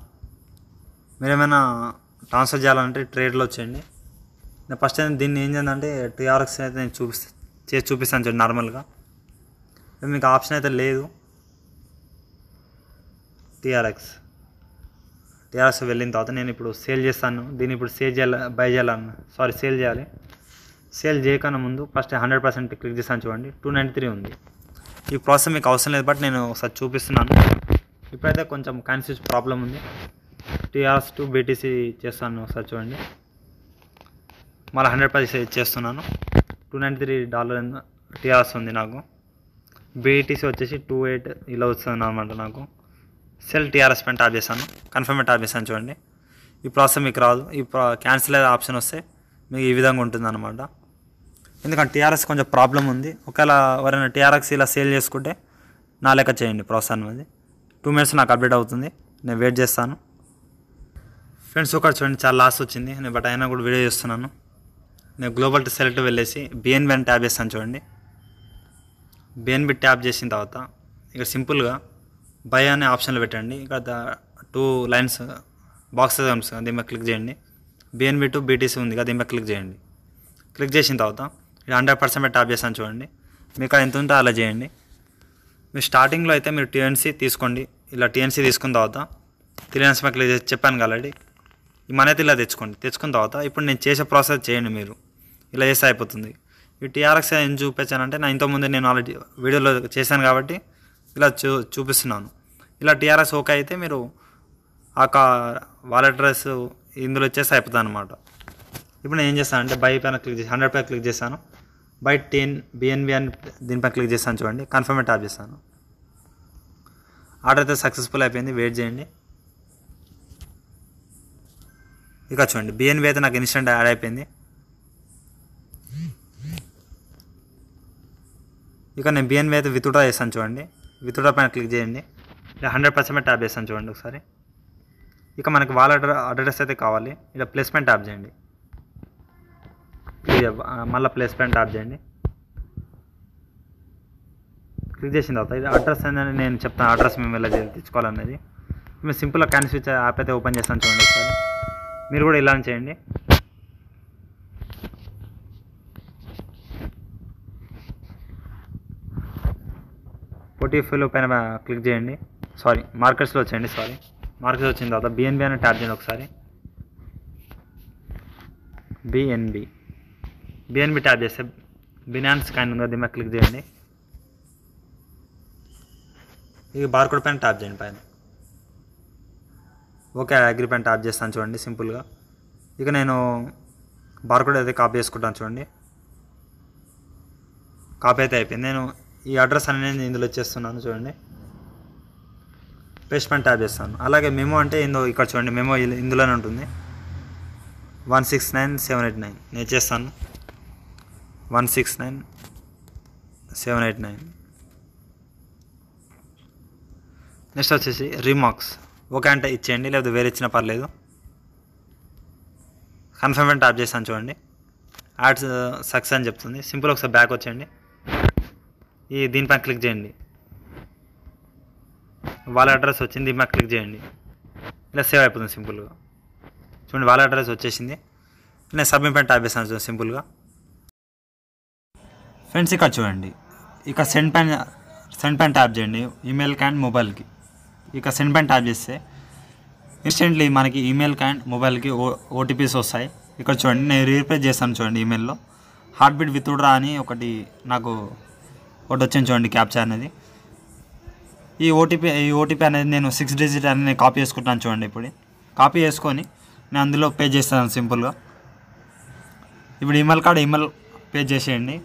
మీరేమైనా ట్రాన్స్ఫర్ చేయాలంటే ట్రేడ్లో వచ్చేయండి నేను ఫస్ట్ అయితే దీన్ని ఏం చేయాలంటే టీఆర్ఎక్స్ అయితే నేను చూపిస్తా చేసి చూపిస్తాను చూడండి నార్మల్గా మీకు ఆప్షన్ అయితే లేదు టీఆర్ఎక్స్ టీఆర్ఎస్ వెళ్ళిన తర్వాత నేను ఇప్పుడు సేల్ చేస్తాను దీన్ని ఇప్పుడు సేల్ చేయాలి బై చేయాలన్న సారీ సేల్ చేయాలి సేల్ చేయకన్నా ముందు ఫస్ట్ హండ్రెడ్ పర్సెంట్ క్లిక్ చేస్తాను చూడండి టూ నైంటీ త్రీ ఉంది ఈ ప్రాసెస్ మీకు అవసరం లేదు బట్ నేను ఒకసారి చూపిస్తున్నాను ఇప్పుడైతే కొంచెం కన్ఫ్యూజ్ ప్రాబ్లం ఉంది టీఆర్స్ టు బీటీసీ చేస్తాను ఒకసారి చూడండి మళ్ళీ హండ్రెడ్ పర్సెంట్ చేస్తున్నాను two ninety three dollar TRS ఉంది నాకు బీటీసీ వచ్చేసి టూ ఎయిట్ ఇలా వస్తుంది అనమాట నాకు సెల్ టీఆర్ఎస్ పైన ట్యాప్ చేశాను కన్ఫర్మే టాప్ చేశాను చూడండి ఈ ప్రాసెస్ మీకు రాదు ఈ క్యాన్సిల్ అయ్యే ఆప్షన్ వస్తే మీకు ఈ విధంగా అనమాట ఎందుకంటే టీఆర్ఎస్ కొంచెం ప్రాబ్లం ఉంది ఒకవేళ ఎవరైనా టీఆర్ఎస్ ఇలా సేల్ చేసుకుంటే నా లెక్క చేయండి ప్రాసెస్ అది టూ మినిట్స్ నాకు అప్డేట్ అవుతుంది నేను వెయిట్ చేస్తాను ఫ్రెండ్స్ ఒకటి చూడండి చాలా లాస్ వచ్చింది నేను బట్ అయినా కూడా వీడియో చేస్తున్నాను నేను గ్లోబల్ సెలెక్ట్ వెళ్ళేసి బిఎన్బి ట్యాబ్ ట్యాప్ చేస్తాను చూడండి బిఎన్బి ట్యాప్ చేసిన తర్వాత ఇక్కడ సింపుల్గా బై అనే ఆప్షన్లో పెట్టండి ఇక్కడ టూ లైన్స్ బాక్స్ ఐటమ్స్ దీని మీద క్లిక్ చేయండి బిఎన్బి టు బీటీసీ ఉంది కదా దీని మీద క్లిక్ చేయండి క్లిక్ చేసిన తర్వాత ఇక్కడ హండ్రెడ్ పర్సెంట్ ట్యాప్ చేస్తాను చూడండి మీకు ఎంత ఉంటే అలా చేయండి మీరు స్టార్టింగ్లో అయితే మీరు టీఎన్సీ తీసుకోండి ఇలా టీఎన్సీ తీసుకున్న తర్వాత త్రీ లైన్స్ మీద క్లిక్ చేసి చెప్పాను కాబట్టి మనైతే ఇలా తెచ్చుకోండి తెచ్చుకున్న తర్వాత ఇప్పుడు నేను చేసే ప్రాసెస్ చేయండి మీరు ఇలా చేస్తే అయిపోతుంది ఈ టీఆర్ఎక్స్ ఏం చూపించానంటే నా ఇంతకుముందు నేను ఆల్రెడీ వీడియోలో చేశాను కాబట్టి ఇలా చూ చూపిస్తున్నాను ఇలా టీఆర్ఎస్ ఓకే అయితే మీరు ఆ కా వాలెట్ అడ్రస్ ఇందులో వచ్చేసి అయిపోతుంది అనమాట ఇప్పుడు నేను ఏం చేస్తాను అంటే బై పైన క్లిక్ చేసి హండ్రెడ్ పైన క్లిక్ చేశాను బై టెన్ బిఎన్బి అని దీనిపైన క్లిక్ చేస్తాను చూడండి కన్ఫర్మే టాప్ చేస్తాను ఆర్డర్ అయితే సక్సెస్ఫుల్ అయిపోయింది వెయిట్ చేయండి ఇక చూడండి బిఎన్బి అయితే నాకు ఇన్స్టెంట్ యాడ్ అయిపోయింది ఇక నేను బిఎన్బి అయితే విత్డ్రా చేస్తాను చూడండి విత్డ్రా పైన క్లిక్ చేయండి ఇలా హండ్రెడ్ పర్సెంట్ ట్యాప్ చేస్తాను చూడండి ఒకసారి ఇక మనకి వాలెట్ అడ్రస్ అయితే కావాలి ఇలా ప్లేస్మెంట్ ట్యాప్ చేయండి మళ్ళీ ప్లేస్మెంట్ ట్యాప్ చేయండి క్లిక్ చేసిన తర్వాత ఇది అడ్రస్ అనేది నేను చెప్తాను అడ్రస్ మేము ఇలా తెచ్చుకోవాలనేది మేము సింపుల్గా క్యాన్స్ ఇచ్చే యాప్ అయితే ఓపెన్ చేస్తాను చూడండి ఒకసారి మీరు కూడా లాంచ్ చేయండి పోర్టిఫోలియో ఓపెన్ అవ్వన క్లిక్ చేయండి సారీ మార్కెట్స్ లో చేయండి సారీ మార్కెట్స్ వచ్చిన తర్వాత BNB ని టచ్ చేయండి ఒకసారి BNB BNB ని టచ్ చేసారు బినియన్ స్కానర్ మీద క్లిక్ చేయండి ఇది బార్కోడ్ పై టచ్ చేయండి పైన ఓకే అగ్రిమెంట్ ట్యాప్ చేస్తాను చూడండి సింపుల్గా ఇక నేను బార్కోడ్ అయితే కాపీ చేసుకుంటాను చూడండి కాపీ అయితే అయిపోయింది నేను ఈ అడ్రస్ అనేది ఇందులో వచ్చేస్తున్నాను చూడండి పేస్ట్మెంట్ ట్యాప్ చేస్తాను అలాగే మెమో అంటే ఏందో ఇక్కడ చూడండి మెమో ఇందులోనే ఉంటుంది one six nine seven eight nine నేను చేస్తాను one six nine seven eight nine next వచ్చేసి రిమార్క్స్ ఒక అంటే ఇచ్చేయండి లేకపోతే వేరే ఇచ్చినా పర్లేదు కన్ఫర్మేషన్ టాప్ చేస్తాను చూడండి యాడ్స్ సక్సెస్ uh, అని చెప్తుంది సింపుల్ ఒకసారి బ్యాక్ వచ్చేయండి ఈ దీనిపైన క్లిక్ చేయండి వాళ్ళ అడ్రస్ వచ్చింది దీనిపై క్లిక్ చేయండి ఇలా సేవ్ అయిపోతుంది సింపుల్గా చూడండి వాళ్ళ అడ్రస్ వచ్చేసింది నేను సబ్మిట్ పైన టాప్ చేస్తాను చూడండి సింపుల్గా ఫ్రెండ్స్ ఇక్కడ చూడండి ఇక సెండ్ పైన సెండ్ పైన ట్యాప్ చేయండి ఈమెయిల్కి అండ్ మొబైల్కి ఇక సెండ్ పైన ట్యాప్ చేస్తే ఇన్స్టెంట్లీ మనకి ఈమెయిల్ అండ్ మొబైల్కి ఓ ఓటీపీస్ వస్తాయి ఇక్కడ చూడండి నేను రీప్లేస్ చేస్తాను చూడండి ఈమెయిల్లో హార్ట్ బీట్ విత్డ్రా అని ఒకటి నాకు ఒకటి వచ్చింది చూడండి క్యాప్చర్ అనేది ఈ ఓటీపీ ఈ ఓటీపీ అనేది నేను సిక్స్ డిజిట్ అనేది నేను కాపీ చేసుకుంటాను చూడండి ఇప్పుడు కాపీ చేసుకొని నేను అందులో పే చేస్తాను సింపుల్గా ఇప్పుడు ఈమెయిల్ కార్డ్ ఈమెయిల్ పే చేసేయండి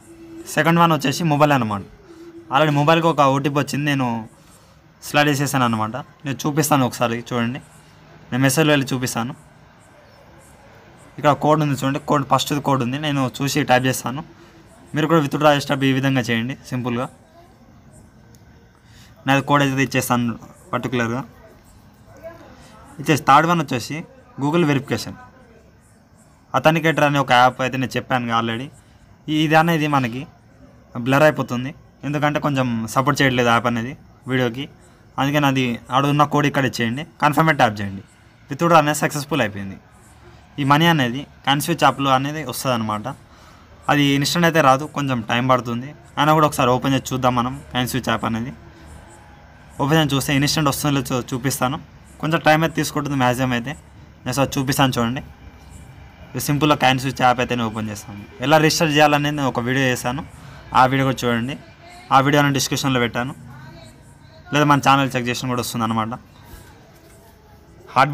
సెకండ్ వన్ వచ్చేసి మొబైల్ అనమాట ఆల్రెడీ మొబైల్కి ఒక ఓటీపీ వచ్చింది నేను స్లైడ్ వేసేసాను అనమాట నేను చూపిస్తాను ఒకసారి చూడండి నేను మెసేజ్లో వెళ్ళి చూపిస్తాను ఇక్కడ కోడ్ ఉంది చూడండి కోడ్ ఫస్ట్ కోడ్ ఉంది నేను చూసి టైప్ చేస్తాను మీరు కూడా విత్ డ్రా చేసేటప్పుడు ఈ విధంగా చేయండి సింపుల్గా నేను కోడ్ అయితే ఇచ్చేస్తాను పర్టికులర్గా ఇచ్చేసి థర్డ్ వన్ వచ్చేసి గూగుల్ వెరిఫికేషన్ అథెంటికేటర్ అనే ఒక యాప్ అయితే నేను చెప్పాను ఆల్రెడీ ఇది అనేది మనకి బ్లర్ అయిపోతుంది ఎందుకంటే కొంచెం సపోర్ట్ చేయట్లేదు యాప్ అనేది వీడియోకి అందుకని అది అడుగున్న కోడ్ ఇక్కడ ఇచ్చేయండి కన్ఫర్మ్ ట్యాప్ చేయండి విత్డ్రా అనేది సక్సెస్ఫుల్ అయిపోయింది ఈ మనీ అనేది కన్స్విచ్ చాప్లు అనేది వస్తుంది అనమాట అది ఇన్స్టెంట్ అయితే రాదు కొంచెం టైం పడుతుంది అయినా కూడా ఒకసారి ఓపెన్ చేసి చూద్దాం మనం కన్స్విచ్ చాప్ అనేది ఓపెన్ చేసి చూస్తే ఇన్స్టెంట్ వస్తుందో చూ చూపిస్తాను కొంచెం టైం అయితే తీసుకుంటుంది మ్యాక్సిమం అయితే నేను సార్ చూపిస్తాను చూడండి సింపుల్గా క్యాన్ స్విచ్ యాప్ అయితే నేను ఓపెన్ చేస్తాను ఎలా రిజిస్టర్ చేయాలనేది నేను ఒక వీడియో చేశాను ఆ వీడియో కూడా చూడండి ఆ వీడియో నేను డిస్క్రిప్షన్లో పెట్టాను లేదా మన ఛానల్ చెక్ చేసిన కూడా వస్తుంది అనమాట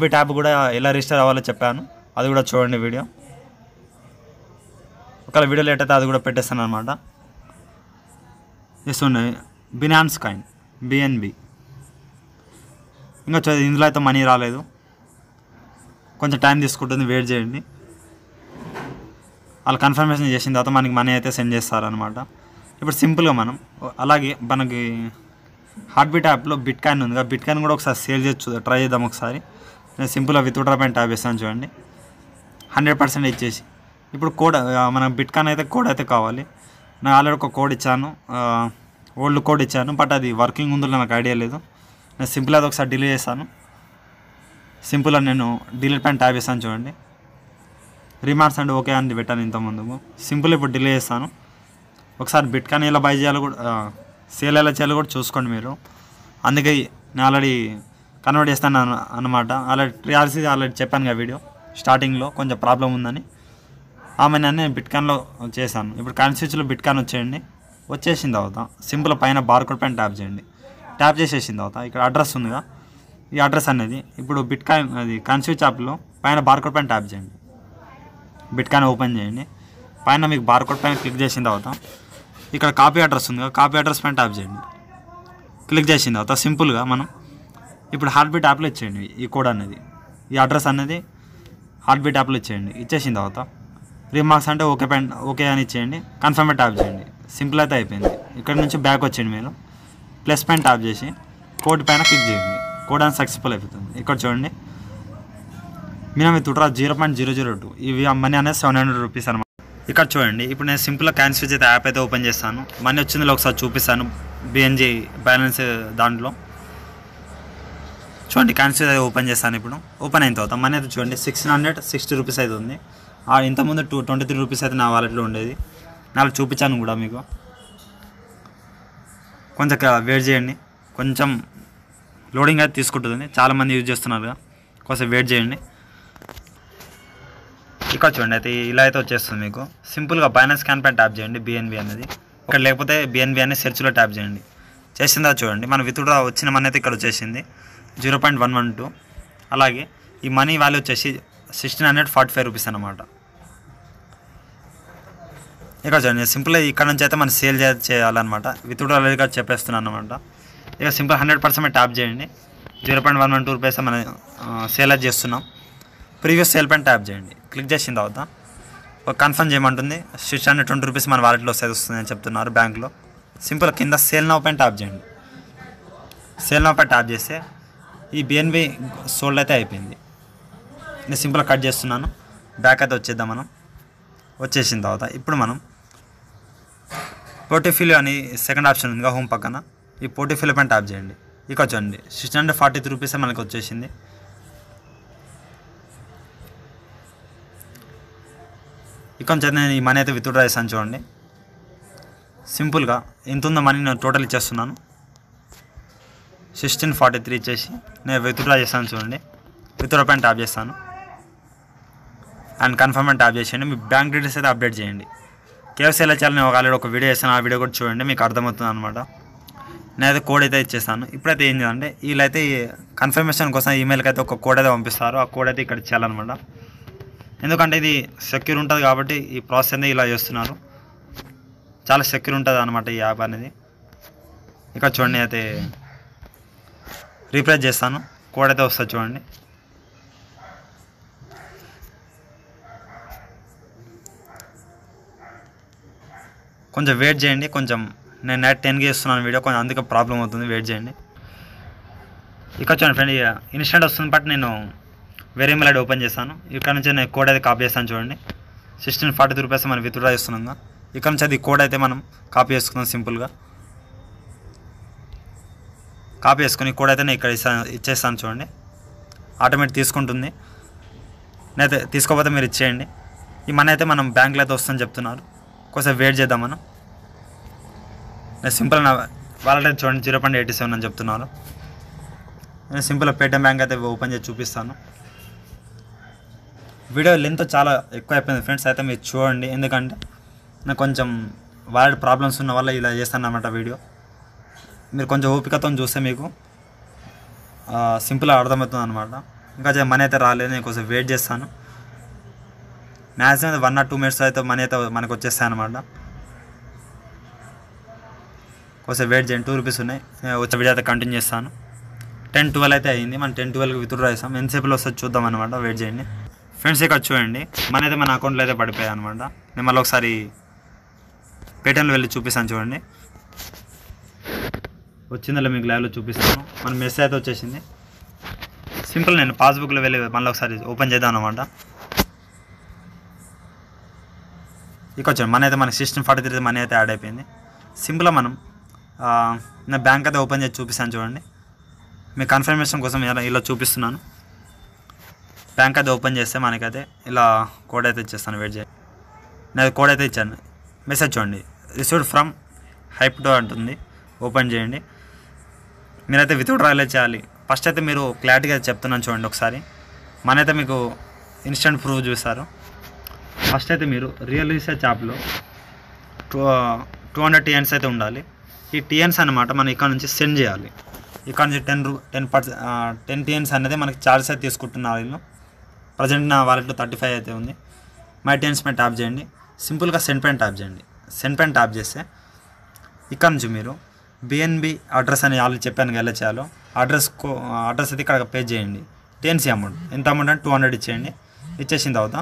బీట్ యాప్ కూడా ఎలా రిజిస్టర్ అవ్వాలో చెప్పాను అది కూడా చూడండి వీడియో ఒకవేళ వీడియో లేట్ అయితే అది కూడా పెట్టేస్తాను అనమాట జస్ట్ బినాన్స్ కాయిన్ బిఎన్బి ఇంకా ఇందులో అయితే మనీ రాలేదు కొంచెం టైం తీసుకుంటుంది వెయిట్ చేయండి వాళ్ళు కన్ఫర్మేషన్ చేసిన తర్వాత మనకి మనీ అయితే సెండ్ చేస్తారనమాట ఇప్పుడు సింపుల్గా మనం అలాగే మనకి బీట్ యాప్లో బిట్ కాయిన్ ఉంది బిట్ కాయిన్ కూడా ఒకసారి సేల్ చేయొచ్చు ట్రై చేద్దాం ఒకసారి నేను సింపుల్గా విత్ డ్రాపెంట్ ట్యాబ్ వేస్తాను చూడండి హండ్రెడ్ పర్సెంట్ ఇచ్చేసి ఇప్పుడు కోడ్ మనం బిట్ కాయిన్ అయితే కోడ్ అయితే కావాలి నేను ఆల్రెడీ ఒక కోడ్ ఇచ్చాను ఓల్డ్ కోడ్ ఇచ్చాను బట్ అది వర్కింగ్ ఉందో నాకు ఐడియా లేదు నేను సింపుల్ అది ఒకసారి డిలే చేస్తాను సింపుల్గా నేను డిలీట్ పైన ట్యాబ్ చేస్తాను చూడండి రిమార్క్స్ అండ్ ఓకే అని పెట్టాను ఇంతకుముందు సింపుల్ ఇప్పుడు డిలే చేస్తాను ఒకసారి బిట్ కాయిన్ ఎలా బై చేయాలో కూడా సేల్ ఎలా చేయాలో కూడా చూసుకోండి మీరు అందుకే నేను ఆల్రెడీ కన్వర్ట్ చేస్తాను అనమాట ఆల్రెడీ ఆర్సీ ఆల్రెడీ చెప్పాను కదా వీడియో స్టార్టింగ్లో కొంచెం ప్రాబ్లం ఉందని ఆమె నన్ను బిట్కాన్లో చేశాను ఇప్పుడు స్విచ్లో బిట్కాన్ వచ్చేయండి వచ్చేసిన తర్వాత సింపుల్ పైన బార్కోడ్ పైన ట్యాప్ చేయండి ట్యాప్ చేసేసిన తర్వాత ఇక్కడ అడ్రస్ ఉందిగా ఈ అడ్రస్ అనేది ఇప్పుడు బిట్కాయిన్ అది స్విచ్ యాప్లో పైన బార్కోడ్ పైన ట్యాప్ చేయండి బిట్కాయిన్ ఓపెన్ చేయండి పైన మీకు బార్కోడ్ పైన క్లిక్ చేసిన తర్వాత ఇక్కడ కాపీ అడ్రస్ ఉంది కదా కాపీ అడ్రస్ పైన ట్యాప్ చేయండి క్లిక్ చేసిన తర్వాత సింపుల్గా మనం ఇప్పుడు హార్ట్బీట్ యాప్లో ఇచ్చేయండి ఈ కోడ్ అనేది ఈ అడ్రస్ అనేది హార్ట్బీట్ యాప్లో ఇచ్చేయండి ఇచ్చేసిన తర్వాత రిమార్క్స్ అంటే ఓకే పైన ఓకే అని ఇచ్చేయండి కన్ఫర్మ్ ట్యాప్ చేయండి సింపుల్ అయితే అయిపోయింది ఇక్కడ నుంచి బ్యాక్ వచ్చేయండి మీరు ప్లస్ పైన ట్యాప్ చేసి కోడ్ పైన క్లిక్ చేయండి కోడ్ అని సక్సెస్ఫుల్ అయిపోతుంది ఇక్కడ చూడండి మినిమం తుట్రా zero point zero zero two ఇవి మనీ అనేది సెవెన్ హండ్రెడ్ రూపీస్ అనమాట ఇక్కడ చూడండి ఇప్పుడు నేను సింపుల్గా క్యాన్సిల్ స్విచ్ అయితే యాప్ అయితే ఓపెన్ చేస్తాను మనీ వచ్చింది ఒకసారి చూపిస్తాను బిఎన్జి బ్యాలెన్స్ దాంట్లో చూడండి క్యాన్సిల్ అయితే ఓపెన్ చేస్తాను ఇప్పుడు ఓపెన్ అయిన తర్వాత మనీ అయితే చూడండి సిక్స్ హండ్రెడ్ సిక్స్టీ రూపీస్ అయితే ఉంది ఇంతకుముందు టూ ట్వంటీ త్రీ రూపీస్ అయితే నా వాలెట్లో ఉండేది నాకు చూపించాను కూడా మీకు కొంచెం వెయిట్ చేయండి కొంచెం లోడింగ్ అయితే తీసుకుంటుంది చాలామంది యూజ్ చేస్తున్నారుగా కొంచెం వెయిట్ చేయండి ఇక్కడ చూడండి అయితే ఇలా అయితే వచ్చేస్తుంది మీకు సింపుల్గా బైనాన్స్ క్యాన్ పైన ట్యాప్ చేయండి బిఎన్బి అనేది ఇక్కడ లేకపోతే బిఎన్బి అనేది సెర్చ్లో ట్యాప్ చేయండి చేసిందా చూడండి మన విత్డ్రా వచ్చిన మనీ అయితే ఇక్కడ వచ్చేసింది zero point one one two అలాగే ఈ మనీ వాల్యూ వచ్చేసి sixteen hundred forty five rupees అనమాట ఇక్కడ చూడండి సింపుల్ ఇక్కడ నుంచి అయితే మనం సేల్ చేయాలన్నమాట విత్డ్రాల్ కాదు చెప్పేస్తున్నాను అనమాట ఇక సింపుల్ హండ్రెడ్ పర్సెంట్ ట్యాప్ చేయండి zero point one one two rupees మనం సేల్ చేస్తున్నాం ప్రీవియస్ సేల్ పైన ట్యాప్ చేయండి క్లిక్ చేసిన తర్వాత కన్ఫర్మ్ చేయమంటుంది సిక్స్ హండ్రెడ్ ట్వంటీ రూపీస్ మన వాలెట్లో వస్తుంది వస్తుంది అని చెప్తున్నారు బ్యాంక్లో సింపుల్ కింద సేల్ నౌ పైన ట్యాప్ చేయండి సేల్ నౌ పైన ట్యాప్ చేస్తే ఈ బిఎన్బి సోల్డ్ అయితే అయిపోయింది నేను సింపుల్గా కట్ చేస్తున్నాను బ్యాక్ అయితే వచ్చేద్దాం మనం వచ్చేసిన తర్వాత ఇప్పుడు మనం పోర్టిఫిలియో అని సెకండ్ ఆప్షన్ ఉందిగా హోమ్ పక్కన ఈ పోర్టిఫిలియో పైన ట్యాప్ చేయండి ఇక వచ్చండి సిక్స్ హండ్రెడ్ ఫార్టీ త్రీ రూపీసే మనకి వచ్చేసింది ఇక్కడ నుంచి నేను ఈ మనీ అయితే విత్డ్రా చేస్తాను చూడండి సింపుల్గా ఎంత ఉందో మనీ నేను టోటల్ ఇచ్చేస్తున్నాను సిక్స్టీన్ ఫార్టీ త్రీ ఇచ్చేసి నేను విత్డ్రా చేస్తాను చూడండి విత్డ్రా పైన ట్యాప్ చేస్తాను అండ్ కన్ఫర్మ్ అని ట్యాప్ చేసేయండి మీ బ్యాంక్ డీటెయిల్స్ అయితే అప్డేట్ చేయండి కేవసీ ఎలా చేయాలని ఒక ఆల్రెడీ ఒక వీడియో చేస్తాను ఆ వీడియో కూడా చూడండి మీకు అర్థమవుతుంది అనమాట నేనైతే కోడ్ అయితే ఇచ్చేస్తాను ఇప్పుడైతే ఏం చేయాలంటే వీళ్ళైతే కన్ఫర్మేషన్ కోసం ఈమెయిల్కి అయితే ఒక కోడ్ అయితే పంపిస్తారు ఆ కోడ్ అయితే ఇక్కడ చేయాలన్నమాట ఎందుకంటే ఇది సెక్యూర్ ఉంటుంది కాబట్టి ఈ ప్రాసెస్ అనేది ఇలా చేస్తున్నారు చాలా సెక్యూర్ ఉంటుంది అనమాట ఈ యాప్ అనేది ఇక చూడండి అయితే రీఫ్రెష్ చేస్తాను కోడ్ అయితే వస్తుంది చూడండి కొంచెం వెయిట్ చేయండి కొంచెం నేను నైట్ టెన్కి చేస్తున్నాను వీడియో కొంచెం అందుకే ప్రాబ్లం అవుతుంది వెయిట్ చేయండి ఇక్కడ చూడండి ఫ్రెండ్ ఇన్స్టెంట్ వస్తుంది బట్ నేను వేరే మెల్ ఓపెన్ చేస్తాను ఇక్కడ నుంచి నేను కోడ్ అయితే కాపీ చేస్తాను చూడండి సిక్స్టీన్ ఫార్టీ త్రీ రూపీస్ మనం విత్డ్రా చేస్తున్నాం కదా ఇక్కడ నుంచి అది కోడ్ అయితే మనం కాపీ చేసుకుందాం సింపుల్గా కాపీ చేసుకుని కోడ్ అయితే నేను ఇక్కడ ఇస్తాను ఇచ్చేస్తాను చూడండి ఆటోమేటిక్ తీసుకుంటుంది నేనైతే తీసుకోకపోతే మీరు ఇచ్చేయండి ఈ మనీ అయితే మనం బ్యాంకులో అయితే వస్తుందని చెప్తున్నారు కొంచెం వెయిట్ చేద్దాం మనం నేను సింపుల్ నా వాలెట్ అయితే చూడండి జీరో పాయింట్ ఎయిటీ సెవెన్ అని చెప్తున్నారు నేను సింపుల్గా పేటిఎం బ్యాంక్ అయితే ఓపెన్ చేసి చూపిస్తాను వీడియో లెంత్ చాలా ఎక్కువ అయిపోయింది ఫ్రెండ్స్ అయితే మీరు చూడండి ఎందుకంటే నాకు కొంచెం వాడి ప్రాబ్లమ్స్ ఉన్న వల్ల ఇలా చేస్తాను అనమాట వీడియో మీరు కొంచెం ఓపికతో చూస్తే మీకు సింపుల్గా అర్థమవుతుంది అనమాట ఇంకా మనీ అయితే రాలేదు నేను కొంచెం వెయిట్ చేస్తాను maximum one or two minutes అయితే మనీ అయితే మనకు వచ్చేస్తాయి అనమాట కొంచెం వెయిట్ చేయండి టూ రూపీస్ ఉన్నాయి వచ్చే వీడియో అయితే కంటిన్యూ చేస్తాను టెన్ ట్వెల్వ్ అయితే అయింది మనం టెన్ ట్వెల్వ్కి విత్డ్రా చేస్తాం ఎంతసేపులో వస్తే చూద్దాం అనమాట వెయిట్ చేయండి ఫ్రెండ్స్ ఇక్కడ చూడండి మనైతే మన అకౌంట్లో అయితే పడిపోయాయి అనమాట నేను మళ్ళీ ఒకసారి పేటీఎంలో వెళ్ళి చూపిస్తాను చూడండి వచ్చిందలో మీకు లైవ్లో చూపిస్తాను మన మెస్ అయితే వచ్చేసింది సింపుల్ నేను పాస్బుక్లో వెళ్ళి మళ్ళీ ఒకసారి ఓపెన్ చేద్దాం అనమాట ఇక వచ్చాను మన అయితే మనకి సిక్స్టీన్ ఫార్టీ త్రీ మనీ అయితే యాడ్ అయిపోయింది సింపుల్గా మనం నా బ్యాంక్ అయితే ఓపెన్ చేసి చూపిస్తాను చూడండి మీ కన్ఫర్మేషన్ కోసం ఇలా చూపిస్తున్నాను బ్యాంక్ అది ఓపెన్ చేస్తే మనకైతే ఇలా కోడ్ అయితే ఇచ్చేస్తాను వెయిట్ చేయండి నేను కోడ్ అయితే ఇచ్చాను మెసేజ్ చూడండి రిసీవ్డ్ ఫ్రమ్ హైప్డో అంటుంది ఓపెన్ చేయండి మీరైతే వితౌట్ అయితే చేయాలి ఫస్ట్ అయితే మీరు క్లారిటీగా చెప్తున్నాను చూడండి ఒకసారి మనైతే మీకు ఇన్స్టెంట్ ప్రూఫ్ చూస్తారు ఫస్ట్ అయితే మీరు రియల్ రీసెర్చ్ యాప్లో టూ టూ హండ్రెడ్ టీఎన్స్ అయితే ఉండాలి ఈ టీఎన్స్ అనమాట మనం ఇక్కడ నుంచి సెండ్ చేయాలి ఇక్కడ నుంచి టెన్ రూ టెన్ పర్సెంట్ టెన్ టీఎన్స్ అనేది మనకి ఛార్జెస్ అయితే తీసుకుంటున్నారు వీళ్ళు ప్రజెంట్ నా వాలెట్లో థర్టీ ఫైవ్ అయితే ఉంది మై టెన్స్ పైన ట్యాప్ చేయండి సింపుల్గా సెండ్ పైన ట్యాప్ చేయండి సెండ్ పైన ట్యాప్ చేస్తే ఇక్కడ నుంచి మీరు బిఎన్బి అడ్రస్ అని ఆల్రెడీ చెప్పాను ఎలా చేయాలో అడ్రస్ కో అడ్రస్ అయితే ఇక్కడ పే చేయండి టెన్సీ అమౌంట్ ఎంత అమౌంట్ అంటే టూ హండ్రెడ్ ఇచ్చేయండి ఇచ్చేసిన తర్వాత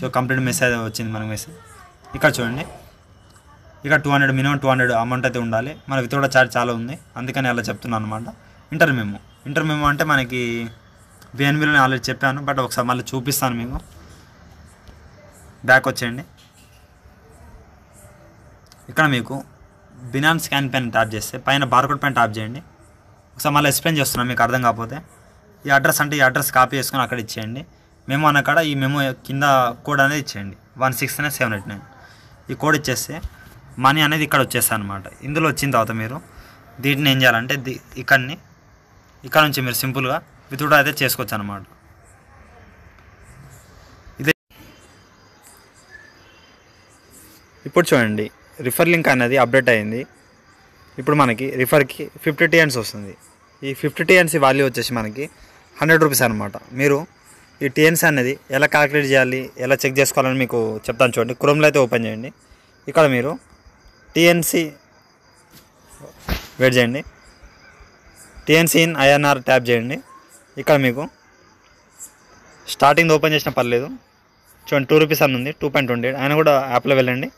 సో కంప్లీట్ మెసేజ్ వచ్చింది మనకు మెసేజ్ ఇక్కడ చూడండి ఇక్కడ two hundred minimum two hundred amount అయితే ఉండాలి మన కూడా ఛార్జ్ చాలా ఉంది అందుకని అలా చెప్తున్నాను అనమాట ఇంటర్ మేము ఇంటర్ అంటే మనకి బిఎన్బిలో నేను ఆల్రెడీ చెప్పాను బట్ ఒకసారి మళ్ళీ చూపిస్తాను మీకు బ్యాక్ వచ్చేయండి ఇక్కడ మీకు బినాన్ స్కాన్ పెన్ ట్యాప్ చేస్తే పైన బార్కోడ్ పెన్ ట్యాప్ చేయండి ఒకసారి మళ్ళీ ఎక్స్ప్లెయిన్ చేస్తున్నాను మీకు అర్థం కాకపోతే ఈ అడ్రస్ అంటే ఈ అడ్రస్ కాపీ చేసుకొని అక్కడ ఇచ్చేయండి మేము అన్నక్కడ ఈ మెమో కింద కోడ్ అనేది ఇచ్చేయండి one six nine seven eight nine ఈ కోడ్ ఇచ్చేస్తే మనీ అనేది ఇక్కడ వచ్చేస్తాను అనమాట ఇందులో వచ్చిన తర్వాత మీరు దీటిని ఏం చేయాలంటే ఇక్కడిని ఇక్కడ నుంచి మీరు సింపుల్గా విత్ అయితే చేసుకోవచ్చు అనమాట ఇదే ఇప్పుడు చూడండి రిఫర్ లింక్ అనేది అప్డేట్ అయింది ఇప్పుడు మనకి రిఫర్కి ఫిఫ్టీ టీఎన్స్ వస్తుంది ఈ ఫిఫ్టీ టీఎన్సీ వాల్యూ వచ్చేసి మనకి హండ్రెడ్ రూపీస్ అనమాట మీరు ఈ టీఎన్స్ అనేది ఎలా క్యాలిక్యులేట్ చేయాలి ఎలా చెక్ చేసుకోవాలని మీకు చెప్తాను చూడండి క్రోమ్లో అయితే ఓపెన్ చేయండి ఇక్కడ మీరు టీఎన్సీ వెయిట్ చేయండి టీఎన్సీ ఇన్ ఐఎన్ఆర్ ట్యాప్ చేయండి ఇక్కడ మీకు స్టార్టింగ్ ఓపెన్ చేసిన పర్లేదు చూడండి టూ రూపీస్ అని ఉంది టూ పాయింట్ ట్వంటీ ఎయిట్ ఆయన కూడా యాప్లో వెళ్ళండి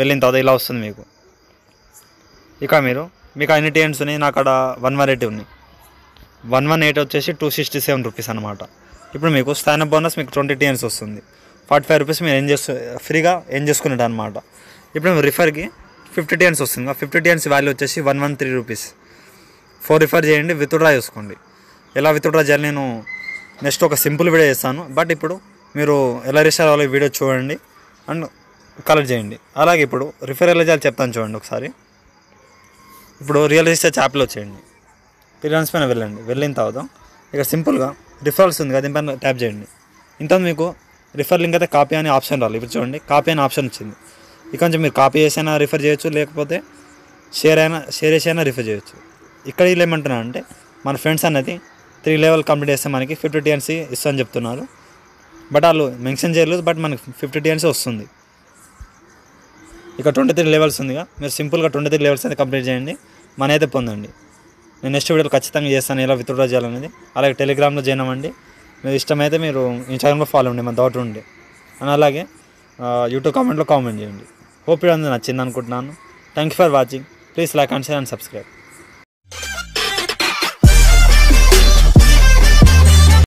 వెళ్ళిన తర్వాత ఇలా వస్తుంది మీకు ఇక మీరు మీకు అన్ని టీఎన్స్ ఉన్నాయి నాకు అక్కడ వన్ వన్ ఎయిటీ ఉన్నాయి వన్ వన్ ఎయిట్ వచ్చేసి టూ సిక్స్టీ సెవెన్ రూపీస్ అనమాట ఇప్పుడు మీకు స్టాండప్ బోనస్ మీకు ట్వంటీ టీఎన్స్ వస్తుంది ఫార్టీ ఫైవ్ రూపీస్ మీరు ఏం చేస్తు ఫ్రీగా ఏం చేసుకునేట అనమాట ఇప్పుడు మేము రిఫర్కి ఫిఫ్టీ టీఎన్స్ వస్తుంది ఫిఫ్టీ టీఎన్స్ వాల్యూ వచ్చేసి one one three rupees four refer చేయండి విత్డ్రా చేసుకోండి ఎలా విత్డ్రా చేయాలి నేను నెక్స్ట్ ఒక సింపుల్ వీడియో చేస్తాను బట్ ఇప్పుడు మీరు ఎలా రిజిస్టర్ అవ్వాలి వీడియో చూడండి అండ్ కలెక్ట్ చేయండి అలాగే ఇప్పుడు రిఫర్ ఎలా చేయాలి చెప్తాను చూడండి ఒకసారి ఇప్పుడు రియల్ ఎస్టేట్ యాప్లో వచ్చేయండి పిల్లన్స్ పైన వెళ్ళండి వెళ్ళిన తర్వాత ఇక్కడ సింపుల్గా రిఫరల్స్ ఉంది కదా దీనిపైన ట్యాప్ చేయండి ఇంత మీకు రిఫర్ లింక్ అయితే కాపీ అనే ఆప్షన్ రాలి ఇప్పుడు చూడండి కాపీ అనే ఆప్షన్ వచ్చింది ఇక్కడ నుంచి మీరు కాపీ చేసైనా రిఫర్ చేయొచ్చు లేకపోతే షేర్ అయినా షేర్ చేసైనా రిఫర్ చేయొచ్చు ఇక్కడ వీళ్ళు ఏమంటున్నా అంటే మన ఫ్రెండ్స్ అనేది త్రీ లెవెల్ కంప్లీట్ చేస్తే మనకి ఫిఫ్టీ టీఎన్సీ ఇస్తామని చెప్తున్నారు బట్ వాళ్ళు మెన్షన్ చేయలేదు బట్ మనకి ఫిఫ్టీ టీఎన్సీ వస్తుంది ఇక ట్వంటీ త్రీ లెవెల్స్ ఉందిగా మీరు సింపుల్గా ట్వంటీ త్రీ లెవెల్స్ అయితే కంప్లీట్ చేయండి మన అయితే పొందండి నేను నెక్స్ట్ వీడియోలు ఖచ్చితంగా చేస్తాను ఎలా విత్డ్రా చేయాలనేది అలాగే టెలిగ్రామ్లో జాయిన్ అవ్వండి మీరు ఇష్టమైతే మీరు ఇన్స్టాగ్రామ్లో ఫాలో అండి మన డౌట్ ఉండే అండ్ అలాగే యూట్యూబ్ కామెంట్లో కామెంట్ చేయండి హోప్ ఇది నచ్చింది అనుకుంటున్నాను thank you for watching please like and share and subscribe